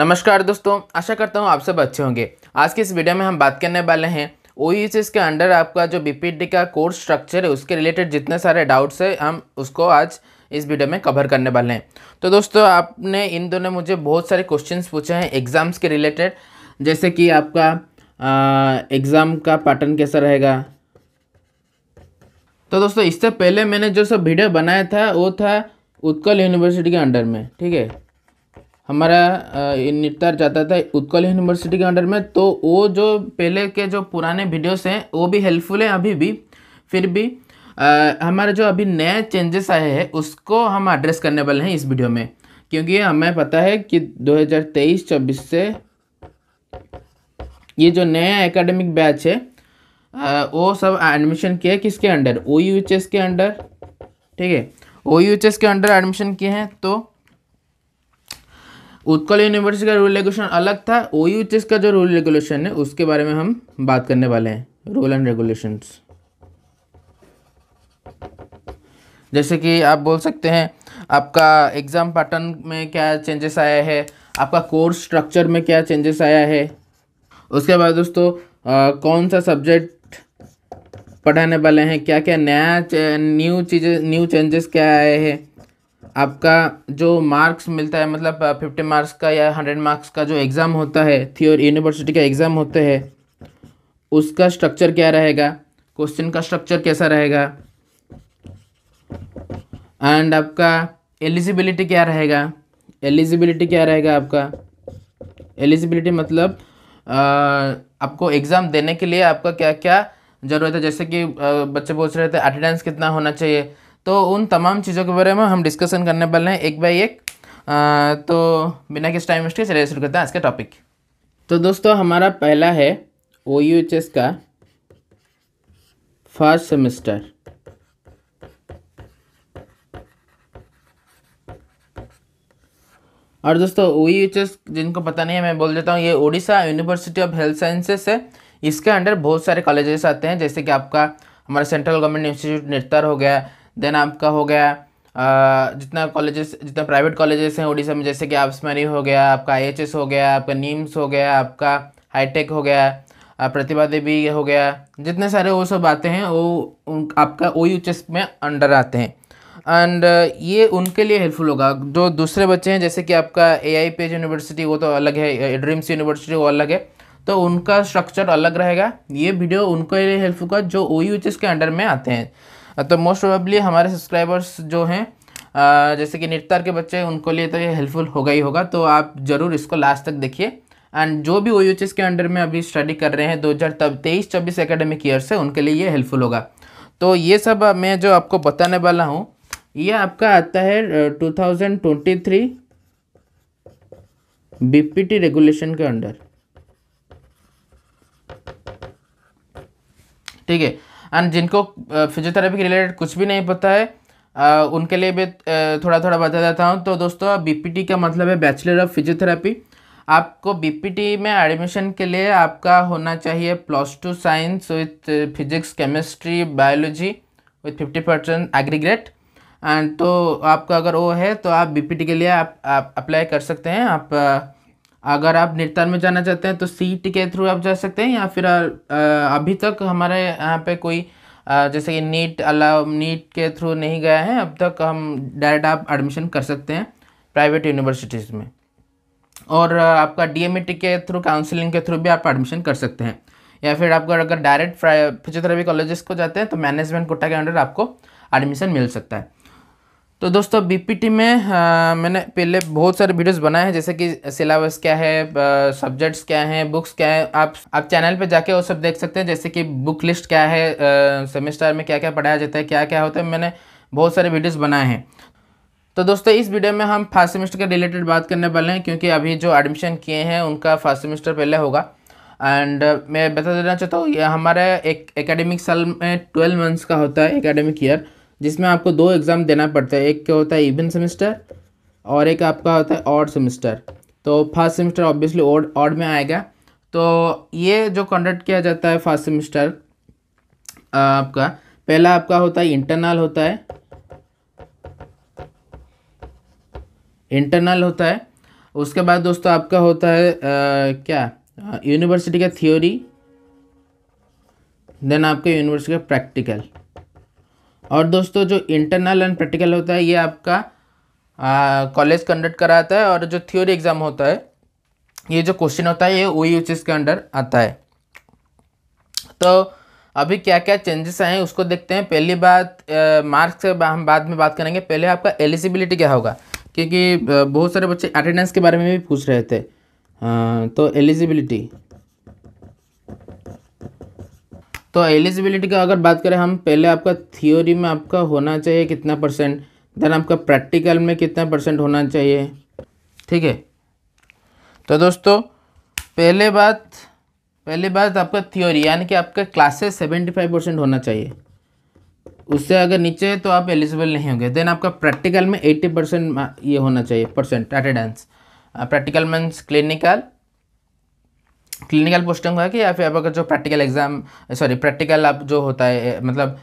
नमस्कार दोस्तों आशा करता हूँ आप सब अच्छे होंगे आज के इस वीडियो में हम बात करने वाले हैं ओ e के अंडर आपका जो बी का कोर्स स्ट्रक्चर है उसके रिलेटेड जितने सारे डाउट्स है हम उसको आज इस वीडियो में कवर करने वाले हैं तो दोस्तों आपने इन दोनों मुझे बहुत सारे क्वेश्चंस पूछे हैं एग्ज़ाम्स के रिलेटेड जैसे कि आपका एग्ज़ाम का पैटर्न कैसा रहेगा तो दोस्तों इससे पहले मैंने जो सब वीडियो बनाया था वो था उत्कल यूनिवर्सिटी के अंडर में ठीक है हमारा निपटार जाता था उत्कल यूनिवर्सिटी के अंडर में तो वो जो पहले के जो पुराने वीडियोस हैं वो भी हेल्पफुल हैं अभी भी फिर भी आ, हमारे जो अभी नए चेंजेस आए हैं उसको हम एड्रेस करने वाले हैं इस वीडियो में क्योंकि हमें पता है कि 2023-24 से ये जो नया एकेडमिक बैच है आ, वो सब एडमिशन किया है किसके अंडर ओ के अंडर ठीक है ओ के अंडर एडमिशन किए हैं तो उत्कल यूनिवर्सिटी का रूल रेगुलेशन अलग था ओ का जो रूल रेगुलेशन है उसके बारे में हम बात करने वाले हैं रूल एंड रेगुलेशंस जैसे कि आप बोल सकते हैं आपका एग्ज़ाम पैटर्न में क्या चेंजेस आया है आपका कोर्स स्ट्रक्चर में क्या चेंजेस आया है उसके बाद दोस्तों कौन सा सब्जेक्ट पढ़ाने वाले हैं क्या क्या नया न्यू चीज़ें न्यू चेंजेस क्या आए हैं आपका जो मार्क्स मिलता है मतलब फिफ्टी मार्क्स का या हंड्रेड मार्क्स का जो एग्ज़ाम होता है थियोर यूनिवर्सिटी का एग्ज़ाम होते हैं उसका स्ट्रक्चर क्या रहेगा क्वेश्चन का स्ट्रक्चर कैसा रहेगा एंड आपका एलिजिबिलिटी क्या रहेगा एलिजिबिलिटी क्या रहेगा आपका एलिजिबिलिटी मतलब आ, आपको एग्ज़ाम देने के लिए आपका क्या क्या ज़रूरत है जैसे कि बच्चे पूछ रहे थे अटेंडेंस कितना होना चाहिए तो उन तमाम चीज़ों के बारे में हम डिस्कशन करने वाले हैं एक बाई एक आ, तो बिना किस टाइम वेस्ट के चलिए शुरू करते हैं आज का टॉपिक तो दोस्तों हमारा पहला है ओ यू एच एस का फर्स्ट सेमेस्टर और दोस्तों ओ जिनको पता नहीं है मैं बोल देता हूँ ये Odisha university of health sciences है इसके अंडर बहुत सारे कॉलेजेस आते हैं जैसे कि आपका हमारा सेंट्रल गवर्नमेंट इंस्टीट्यूट निरतर हो गया देन आपका हो गया जितना कॉलेजेस जितना प्राइवेट कॉलेजेस हैं उड़ीसा में जैसे कि आपस्मरी हो गया आपका आई हो गया आपका नीम्स हो गया आपका हाईटेक हो गया प्रतिभा देवी हो गया जितने सारे वो सब आते हैं वो उन आपका ओ यू में अंडर आते हैं एंड ये उनके लिए हेल्पफुल होगा जो दूसरे बच्चे हैं जैसे कि आपका A I P H university वो तो अलग है ड्रीम्स यूनिवर्सिटी वो अलग है तो उनका स्ट्रक्चर अलग रहेगा ये वीडियो उनके लिए हेल्पफुल होगा जो ओ यू एच एस के अंडर में आते हैं तो मोस्ट प्रोबेबली हमारे सब्सक्राइबर्स जो हैं जैसे कि निरतार के बच्चे उनको लिए तो ये हेल्पफुल होगा ही होगा तो आप ज़रूर इसको लास्ट तक देखिए एंड जो भी ओ के अंडर में अभी स्टडी कर रहे हैं दो हज़ार तब तेईस चौबीस एकेडमिक ईयर से उनके लिए ये हेल्पफुल होगा तो ये सब मैं जो आपको बताने वाला हूँ ये आपका आता है two thousand twenty three BPT regulation के अंडर ठीक है एंड जिनको फिजियोथेरेपी के रिलेटेड कुछ भी नहीं पता है आ, उनके लिए भी थोड़ा थोड़ा बता देता हूँ तो दोस्तों बी का मतलब है बैचलर ऑफ फिजियोथेरेपी आपको बी में एडमिशन के लिए आपका होना चाहिए plus two science with physics chemistry biology with fifty percent aggregate and तो आपका अगर वो है तो आप बी के लिए आप अप्लाई कर सकते हैं आप अगर आप निर्तार में जाना चाहते हैं तो सीट के थ्रू आप जा सकते हैं या फिर अभी तक हमारे यहाँ पे कोई जैसे कि नीट अलाउ नीट के थ्रू नहीं गया है अब तक हम डायरेक्ट आप एडमिशन कर सकते हैं प्राइवेट यूनिवर्सिटीज़ में और आपका डी के थ्रू काउंसलिंग के थ्रू भी आप एडमिशन कर सकते हैं या फिर आपको अगर डायरेक्ट फिजियोथेरेपी कॉलेजेस को जाते हैं तो मैनेजमेंट कोटा के अंडर आपको एडमिशन मिल सकता है तो दोस्तों बीपीटी में आ, मैंने पहले बहुत सारे वीडियोस बनाए हैं जैसे कि सिलेबस क्या है सब्जेक्ट्स क्या हैं बुक्स क्या है आप आप चैनल पे जाके वो सब देख सकते हैं जैसे कि बुक लिस्ट क्या है सेमेस्टर में क्या क्या पढ़ाया जाता है क्या क्या होता है मैंने बहुत सारे वीडियोस बनाए हैं तो दोस्तों इस वीडियो में हम फर्स्ट सेमेस्टर के रिलेटेड बात करने वाले हैं क्योंकि अभी जो एडमिशन किए हैं उनका फर्स्ट सेमेस्टर पहले होगा एंड मैं बता देना चाहता हूँ हमारे एक एकेडमिक साल में ट्वेल्व मंथ्स का होता है एकेडमिक ईयर जिसमें आपको दो एग्ज़ाम देना पड़ता है एक क्या होता है इवन सेमेस्टर और एक आपका होता है ऑड सेमेस्टर तो first semester obviously odd odd में आएगा तो ये जो कंडक्ट किया जाता है फर्स्ट सेमेस्टर आपका पहला आपका होता है इंटरनल होता है इंटरनल होता है उसके बाद दोस्तों आपका होता है आ, क्या यूनिवर्सिटी का थियोरी देन आपका यूनिवर्सिटी का प्रैक्टिकल और दोस्तों जो इंटरनल एंड प्रैक्टिकल होता है ये आपका कॉलेज कंडक्ट कराता है और जो थ्योरी एग्ज़ाम होता है ये जो क्वेश्चन होता है ये ओ e के अंडर आता है तो अभी क्या क्या चेंजेस आए हैं उसको देखते हैं पहली बात मार्क्स से हम बाद में बात करेंगे पहले आपका एलिजिबिलिटी क्या होगा क्योंकि बहुत सारे बच्चे अटेंडेंस के बारे में भी पूछ रहे थे आ, तो एलिजिबिलिटी तो एलिजिबिलिटी का अगर बात करें हम पहले आपका थियोरी में आपका होना चाहिए कितना परसेंट देन आपका प्रैक्टिकल में कितना परसेंट होना चाहिए ठीक है तो दोस्तों पहले बात पहले बात आपका थियोरी यानी कि आपका क्लासेस सेवेंटी फाइव परसेंट होना चाहिए उससे अगर नीचे है तो आप एलिजिबल नहीं होंगे देन आपका प्रैक्टिकल में एट्टी परसेंट ये होना चाहिए percent attendance practical means clinical clinical posting होगा कि या फिर आपका जो प्रैक्टिकल एग्ज़ाम सॉरी प्रैक्टिकल आप जो होता है मतलब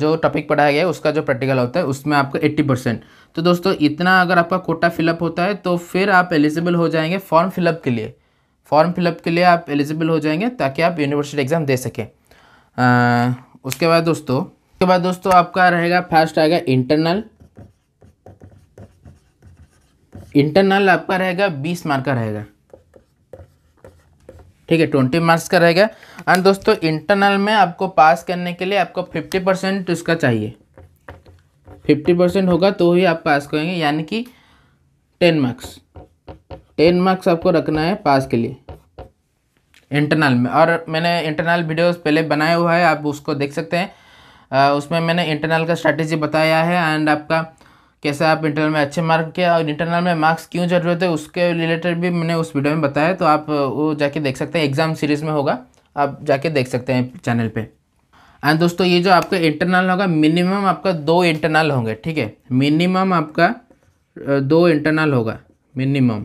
जो टॉपिक पढ़ाया गया है उसका जो प्रैक्टिकल होता है उसमें आपको एट्टी परसेंट तो दोस्तों इतना अगर आपका कोटा फिलअप होता है तो फिर आप एलिजिबल हो जाएंगे फॉर्म फिलअप के लिए फॉर्म फिलअप के लिए आप एलिजिबल हो जाएंगे ताकि आप यूनिवर्सिटी एग्ज़ाम दे सकें उसके बाद दोस्तों उसके बाद दोस्तों आपका रहेगा फर्स्ट आएगा इंटरनल इंटरनल आपका रहेगा बीस मार्क का रहेगा ठीक है ट्वेंटी मार्क्स का रहेगा एंड दोस्तों इंटरनल में आपको पास करने के लिए आपको फिफ्टी परसेंट उसका चाहिए फिफ्टी परसेंट होगा तो ही आप पास करेंगे यानी कि टेन मार्क्स टेन मार्क्स आपको रखना है पास के लिए इंटरनल में और मैंने इंटरनल वीडियोस पहले बनाया हुआ है आप उसको देख सकते हैं आ, उसमें मैंने इंटरनल का स्ट्रैटेजी बताया है एंड आपका कैसे आप इंटरनल में अच्छे मार्क के और इंटरनल में मार्क्स क्यों ज़रूरत है उसके रिलेटेड भी मैंने उस वीडियो में बताया तो आप वो जाके देख सकते हैं एग्ज़ाम सीरीज़ में होगा आप जाके देख सकते हैं चैनल पे एंड दोस्तों ये जो आपका इंटरनल होगा मिनिमम आपका दो इंटरनल होंगे ठीक है मिनिमम आपका दो इंटरनल होगा मिनिमम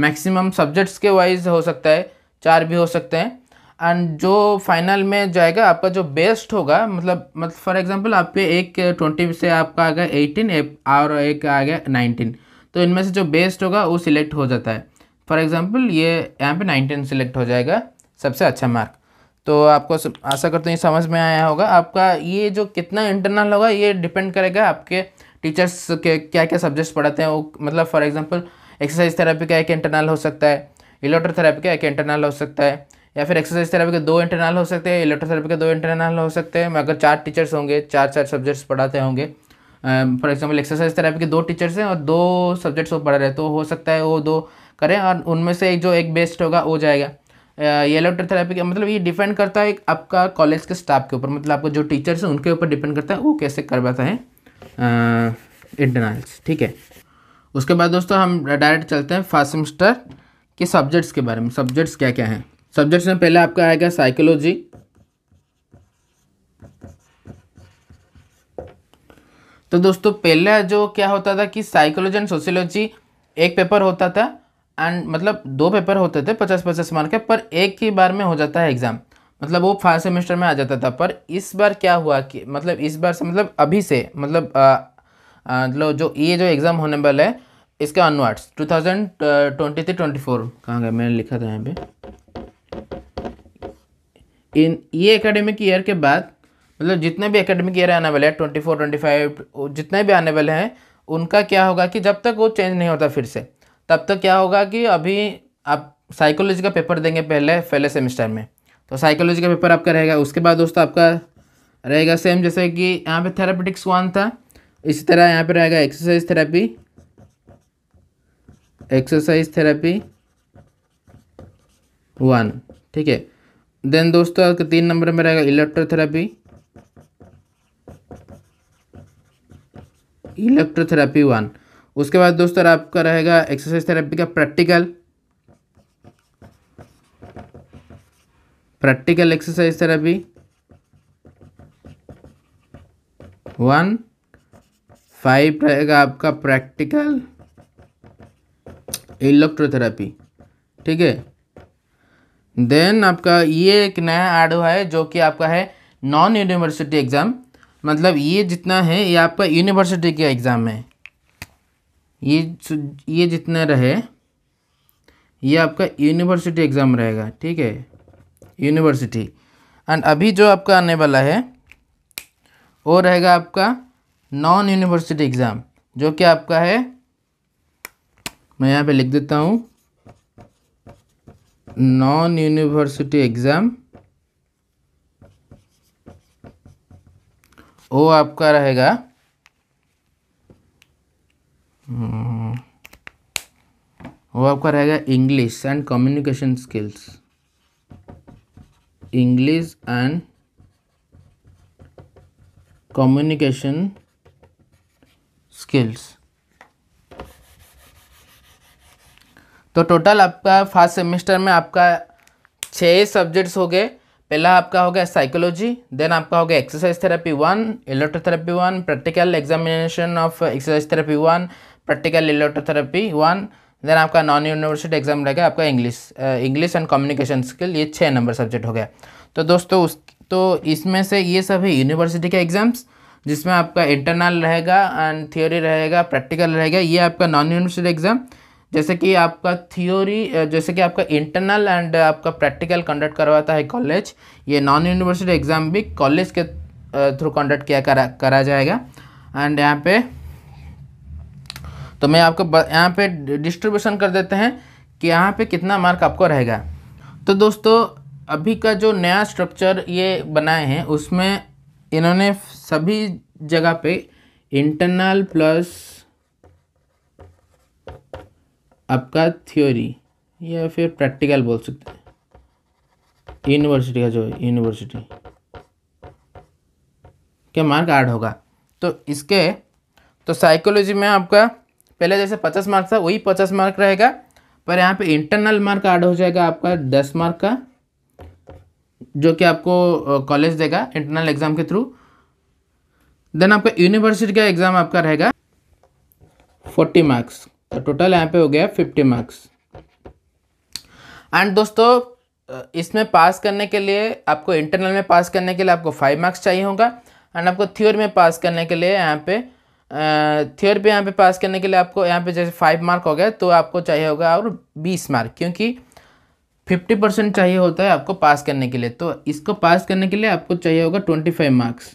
मैक्सिमम सब्जेक्ट्स के वाइज हो सकता है चार भी हो सकते हैं एंड जो फाइनल में जाएगा आपका जो बेस्ट होगा मतलब मतलब फॉर एग्जांपल आपके एक ट्वेंटी से आपका आ गया एटीन और एक आ गया नाइनटीन तो इनमें से जो बेस्ट होगा वो सिलेक्ट हो जाता है फॉर एग्जांपल ये यहाँ पे नाइनटीन सिलेक्ट हो जाएगा सबसे अच्छा मार्क तो आपको आशा करते हैं समझ में आया होगा आपका ये जो कितना इंटरनल होगा ये डिपेंड करेगा आपके टीचर्स के क्या क्या सब्जेक्ट्स पढ़ाते हैं वो मतलब फॉर एग्ज़ाम्पल एक्सरसाइज थेरेपी का एक इंटरनल हो सकता है इलेक्ट्रोथेरापी का एक इंटरनल हो सकता है या फिर एक्सरसाइज थेरेपी के दो इंटरनल हो सकते हैं इलेक्ट्रोथेरेपी के दो इंटरनल हो सकते हैं अगर चार टीचर्स होंगे चार चार सब्जेक्ट्स पढ़ाते होंगे फॉर एग्जाम्पल एक्सरसाइज थेरेपी के दो टीचर्स हैं और दो सब्जेक्ट्स वो पढ़ा रहे तो हो सकता है वो दो करें और उनमें से एक जो एक बेस्ट होगा वो जाएगा ये इलेक्ट्रोथेरेपी का मतलब ये डिपेंड करता है एक आपका कॉलेज के स्टाफ के ऊपर मतलब आपको जो टीचर्स हैं उनके ऊपर डिपेंड करता है वो कैसे करवाता है इंटरनल्स ठीक है उसके बाद दोस्तों हम डायरेक्ट चलते हैं फर्स्ट सेमेस्टर के सब्जेक्ट्स के बारे में सब्जेक्ट्स क्या क्या हैं सब्जेक्ट्स में पहले आपका आएगा साइकोलॉजी तो दोस्तों पहले जो क्या होता था कि साइकोलॉजी एंड सोशियोलॉजी एक पेपर होता था एंड मतलब दो पेपर होते थे पचास पचास मार्क के पर एक ही बार में हो जाता है एग्ज़ाम मतलब वो फाइव सेमेस्टर में आ जाता था पर इस बार क्या हुआ कि मतलब इस बार से मतलब अभी से मतलब मतलब जो ये जो एग्ज़ाम होने वाला है इसका onwards two thousand twenty three twenty four कहाँ गया मैंने लिखा था यहाँ पे इन ये एकेडमिक ईयर के बाद मतलब जितने भी एकेडमिक ईयर आने वाले हैं ट्वेंटी फोर ट्वेंटी फाइव जितने भी आने वाले हैं उनका क्या होगा कि जब तक वो चेंज नहीं होता फिर से तब तक क्या होगा कि अभी आप साइकोलॉजी का पेपर देंगे पहले पहले सेमेस्टर में तो साइकोलॉजी का पेपर आपका रहेगा उसके बाद दोस्तों आपका रहेगा सेम जैसे कि यहाँ पे थेरापेटिक्स वन था इसी तरह यहाँ पे रहेगा exercise therapy exercise therapy one ठीक है देन दोस्तों आपके तीन नंबर में रहेगा इलेक्ट्रोथेरेपी इलेक्ट्रोथेरेपी वन उसके बाद दोस्तों आपका रहेगा एक्सरसाइज थेरेपी का practical practical exercise therapy one five रहेगा आपका प्रैक्टिकल इलेक्ट्रोथेरेपी ठीक है देन आपका ये एक नया आडो है जो कि आपका है नॉन यूनिवर्सिटी एग्ज़ाम मतलब ये जितना है ये आपका यूनिवर्सिटी का एग्ज़ाम है ये ये जितना रहे ये आपका यूनिवर्सिटी एग्ज़ाम रहेगा ठीक है यूनिवर्सिटी एंड अभी जो आपका आने वाला है वो रहेगा आपका नॉन यूनिवर्सिटी एग्ज़ाम जो कि आपका है मैं यहाँ पे लिख देता हूँ नॉन यूनिवर्सिटी एग्ज़ाम वो आपका रहेगा वो हम्म। आपका रहेगा English and communication skills English and communication skills तो टोटल आपका फर्स्ट सेमेस्टर में आपका छः सब्जेक्ट्स हो गए पहला आपका हो गया साइकोलॉजी देन आपका हो गया exercise therapy one electrotherapy one practical examination of exercise therapy one practical electrotherapy one then आपका नॉन यूनिवर्सिटी एग्जाम रहेगा आपका English English and communication skill ये छः नंबर सब्जेक्ट हो गया तो दोस्तों उस तो इसमें से ये सब है यूनिवर्सिटी के एग्ज़ाम्स जिसमें आपका इंटरनल रहेगा एंड थियोरी रहेगा प्रैक्टिकल रहेगा ये आपका नॉन यूनिवर्सिटी एग्ज़ाम जैसे कि आपका थियोरी जैसे कि आपका इंटरनल एंड आपका प्रैक्टिकल कंडक्ट करवाता है कॉलेज ये नॉन यूनिवर्सिटी एग्ज़ाम भी कॉलेज के थ्रू कंडक्ट किया करा करा जाएगा एंड यहाँ पे तो मैं आपको यहाँ पे डिस्ट्रीब्यूशन कर देते हैं कि यहाँ पे कितना मार्क आपको रहेगा तो दोस्तों अभी का जो नया स्ट्रक्चर ये बनाए हैं उसमें इन्होंने सभी जगह पे इंटरनल प्लस आपका थ्योरी या फिर प्रैक्टिकल बोल सकते हैं यूनिवर्सिटी का जो यूनिवर्सिटी के मार्क आठ होगा तो इसके तो साइकोलॉजी में आपका पहले जैसे पचास मार्क था वही पचास मार्क रहेगा पर यहाँ पे इंटरनल मार्क ऐड हो जाएगा आपका दस मार्क का जो कि आपको कॉलेज देगा इंटरनल एग्ज़ाम के थ्रू देन आपका यूनिवर्सिटी का एग्ज़ाम आपका रहेगा फोर्टी मार्क्स तो टोटल यहाँ पे हो गया फिफ्टी मार्क्स एंड दोस्तों इसमें पास करने के लिए आपको इंटरनल में पास करने के लिए आपको फाइव मार्क्स चाहिए होगा एंड आपको थ्योरी में पास करने के लिए यहाँ पे थ्योरी पे यहाँ पे पास करने के लिए आपको यहाँ पे जैसे फाइव मार्क हो गया तो आपको चाहिए होगा और बीस मार्क क्योंकि फिफ्टी परसेंट चाहिए होता है आपको पास करने के लिए तो इसको पास करने के लिए आपको चाहिए होगा ट्वेंटी फाइव मार्क्स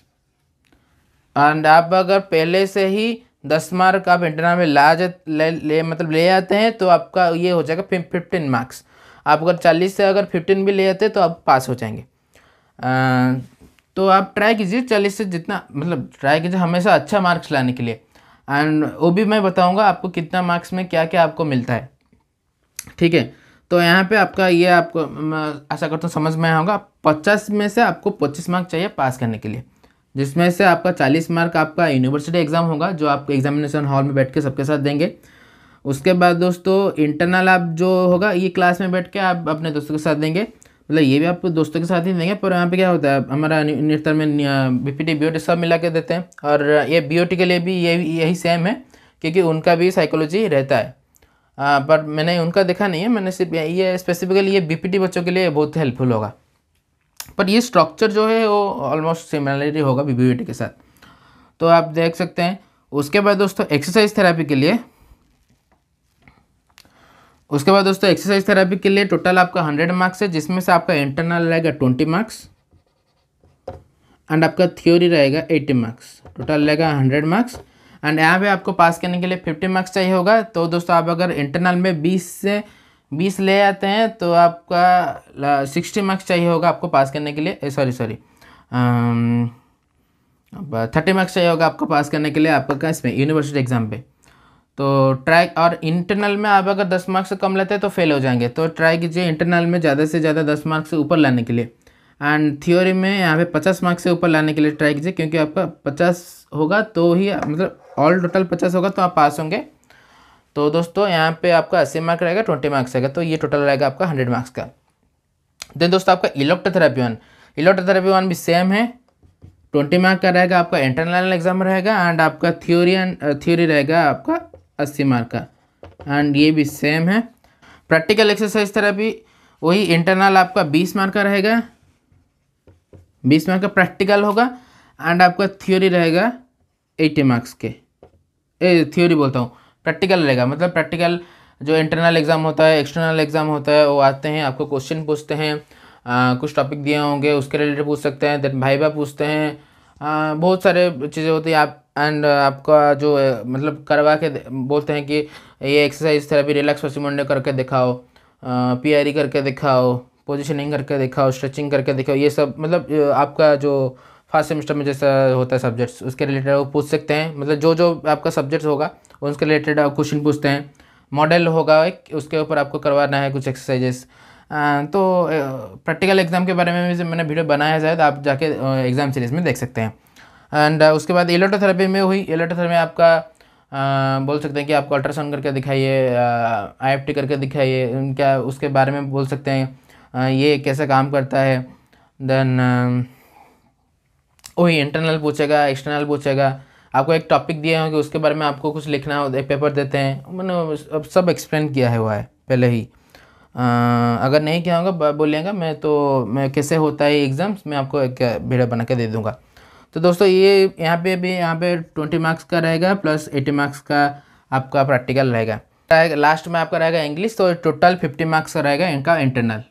एंड आप अगर पहले से ही दस मार्क आप इंटरनल में ला जा ले, ले मतलब ले आते हैं तो आपका ये हो जाएगा फिफ्टीन मार्क्स आप अगर चालीस से अगर फिफ्टीन भी ले आते हैं तो आप पास हो जाएंगे आ, तो आप ट्राई कीजिए चालीस से जितना मतलब ट्राई कीजिए हमेशा अच्छा मार्क्स लाने के लिए एंड वो भी मैं बताऊँगा आपको कितना मार्क्स में क्या क्या आपको मिलता है ठीक है तो यहाँ पे आपका ये आपको आशा करता हूँ समझ में आया होगा पचास में से आपको पच्चीस मार्क्स चाहिए पास करने के लिए जिसमें से आपका चालीस मार्क आपका यूनिवर्सिटी एग्ज़ाम होगा जो आप एग्जामिनेशन हॉल में बैठ के सबके साथ देंगे उसके बाद दोस्तों इंटरनल आप जो होगा ये क्लास में बैठ के आप अपने दोस्तों के साथ देंगे मतलब ये भी आप दोस्तों के साथ ही देंगे पर यहाँ पे क्या होता है हमारा निरतर में B P T B O T सब मिला के देते हैं और ये बी ओ टी के लिए भी ये यही सेम है क्योंकि उनका भी साइकोलॉजी रहता है आ, पर मैंने उनका देखा नहीं है मैंने सिर्फ ये स्पेसिफिकली ये बी पी टी बच्चों के लिए बहुत हेल्पफुल होगा पर ये स्ट्रक्चर जो है वो ऑलमोस्ट सिमिलरिटी होगा बी के साथ तो आप देख सकते हैं उसके बाद दोस्तों एक्सरसाइज थेरेपी के लिए उसके बाद दोस्तों एक्सरसाइज थेरेपी के लिए टोटल आपका हंड्रेड मार्क्स है जिसमें से आपका इंटरनल रहेगा ट्वेंटी मार्क्स एंड आपका थ्योरी रहेगा एट्टी मार्क्स टोटल रहेगा हंड्रेड मार्क्स एंड यहाँ पे आपको पास करने के लिए फिफ्टी मार्क्स चाहिए होगा तो दोस्तों आप अगर इंटरनल में बीस से बीस ले आते हैं तो आपका सिक्सटी मार्क्स चाहिए होगा आपको पास करने के लिए सॉरी सॉरी थर्टी मार्क्स चाहिए होगा आपको पास करने के लिए आपका इसमें यूनिवर्सिटी एग्ज़ाम पे तो ट्राई और इंटरनल में आप अगर दस मार्क्स से कम लेते हैं तो फेल हो जाएंगे तो ट्राई कीजिए इंटरनल में ज़्यादा से ज़्यादा दस मार्क्स से ऊपर लाने के लिए एंड थ्योरी में यहाँ पे पचास मार्क्स से ऊपर लाने के लिए ट्राई कीजिए क्योंकि आपका पचास होगा तो ही मतलब ऑल टोटल पचास होगा तो आप पास होंगे तो दोस्तों यहाँ पे आपका अस्सी मार्क रहेगा ट्वेंटी मार्क्स रहेगा तो ये टोटल रहेगा आपका हंड्रेड मार्क्स का देन दोस्तों आपका इलेक्ट्रोथेरापी वन इलेक्ट्रोथेरापी वन भी सेम है ट्वेंटी मार्क का रहेगा आपका इंटरनल एग्जाम रहेगा एंड आपका थ्योरी एंड थ्योरी रहेगा आपका अस्सी मार्क का एंड ये भी सेम है प्रैक्टिकल एक्सरसाइज थेरेपी वही इंटरनल आपका बीस मार्क का रहेगा बीस मार्क का प्रैक्टिकल होगा एंड आपका थ्योरी रहेगा एट्टी मार्क्स के ए थ्योरी बोलता हूँ प्रैक्टिकल रहेगा मतलब प्रैक्टिकल जो इंटरनल एग्ज़ाम होता है एक्सटर्नल एग्ज़ाम होता है वो आते हैं आपको क्वेश्चन पूछते हैं आ, कुछ टॉपिक दिए होंगे उसके रिलेटेड पूछ सकते हैं देन भाई भाई पूछते हैं आ, बहुत सारे चीज़ें होती हैं आप एंड आपका जो मतलब करवा के बोलते हैं कि ये एक्सरसाइज थेरेपी रिलैक्स पसिमंडे करके दिखाओ पी करके दिखाओ पोजिशनिंग करके दिखाओ स्ट्रेचिंग करके दिखाओ ये सब मतलब आपका जो फर्स्ट सेमेस्टर में जैसा होता है सब्जेक्ट्स उसके रिलेटेड वो पूछ सकते हैं मतलब जो जो आपका सब्जेक्ट्स होगा उसके रिलेटेड आप क्वेश्चन पूछते हैं मॉडल होगा एक उसके ऊपर आपको करवाना है कुछ एक्सरसाइजेस तो प्रैक्टिकल एग्ज़ाम के बारे में भी मैंने वीडियो बनाया है शायद आप जाके एग्ज़ाम सीरीज़ में देख सकते हैं एंड उसके बाद इलेक्ट्रोथेरेपी में हुई इलेक्ट्रोथेरेपी आपका आ, बोल सकते हैं कि आपको अल्ट्रासाउंड करके दिखाइए आई करके दिखाइए उनका उसके बारे में बोल सकते हैं आ, ये कैसे काम करता है देन वही इंटरनल पूछेगा एक्सटर्नल पूछेगा आपको एक टॉपिक दिया होंगे कि उसके बारे में आपको कुछ लिखना हो पेपर देते हैं मैंने अब सब एक्सप्लेन किया है हुआ है पहले ही आ, अगर नहीं किया होगा बोलेगा मैं तो मैं कैसे होता है एग्ज़ाम्स मैं आपको एक वीडियो बना के दे दूँगा तो दोस्तों ये यहाँ पे भी यहाँ पे ट्वेंटी मार्क्स का रहेगा प्लस एटी मार्क्स का आपका प्रैक्टिकल रहेगा लास्ट में आपका रहेगा इंग्लिश तो टोटल फिफ्टी मार्क्स का रहेगा इनका इंटरनल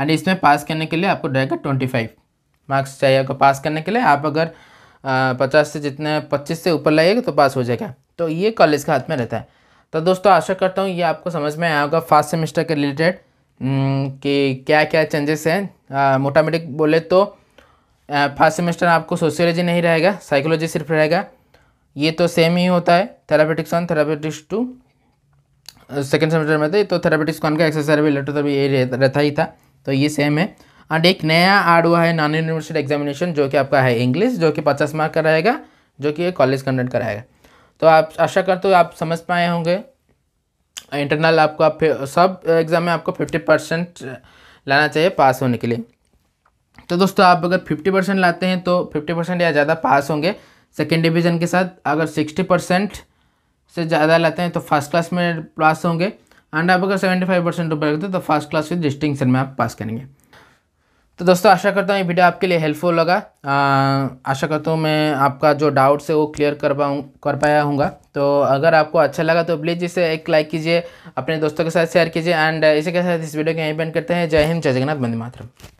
एंड इसमें पास करने के लिए आपको रहेगा ट्वेंटी फाइव मार्क्स चाहिए आपको पास करने के लिए आप अगर पचास से जितने पच्चीस से ऊपर लाइएगा तो पास हो जाएगा तो ये कॉलेज के हाथ में रहता है तो दोस्तों आशा करता हूँ ये आपको समझ में आया होगा फर्स्ट सेमेस्टर के रिलेटेड कि क्या क्या चेंजेस हैं मोटा मोटी बोले तो फर्स्ट सेमेस्टर आपको सोशियोलॉजी नहीं रहेगा साइकोलॉजी सिर्फ रहेगा ये तो सेम ही होता है therapeutics one therapeutics two second semester में तो थेरापेटिक्स वन तो का एक्सरसाइज भी रिलेटेड तो भी ये रहता ही था तो ये सेम है एंड एक नया आर हुआ है नॉन यूनिवर्सिटी एग्जामिनेशन जो कि आपका है इंग्लिश जो कि पचास मार्क का रहेगा जो कि कॉलेज कंडक्ट कराएगा तो आप आशा करते हो आप समझ पाए होंगे इंटरनल आपका सब एग्ज़ाम में आपको फिफ्टी परसेंट लाना चाहिए पास होने के लिए तो दोस्तों आप अगर फिफ्टी परसेंट लाते हैं तो फिफ्टी परसेंट या ज़्यादा पास होंगे सेकेंड डिवीज़न के साथ अगर सिक्सटी परसेंट से ज़्यादा लाते हैं तो फर्स्ट क्लास में पास होंगे एंड आप अगर सेवेंटी फाइव परसेंट रुपये रखते हैं तो फर्स्ट क्लास विद डिस्टिंक्शन में आप पास करेंगे तो दोस्तों आशा करता हूँ ये वीडियो आपके लिए हेल्पफुल लगा आशा करता हूँ मैं आपका जो डाउट्स है वो क्लियर कर पाऊँ कर पाया हूँगा तो अगर आपको अच्छा लगा तो प्लीज़ इसे एक लाइक कीजिए अपने दोस्तों के साथ शेयर कीजिए एंड इसी के साथ इस वीडियो के यहीं पेंड करते हैं जय हिंद जय जगन्नाथ मंदिर मातरम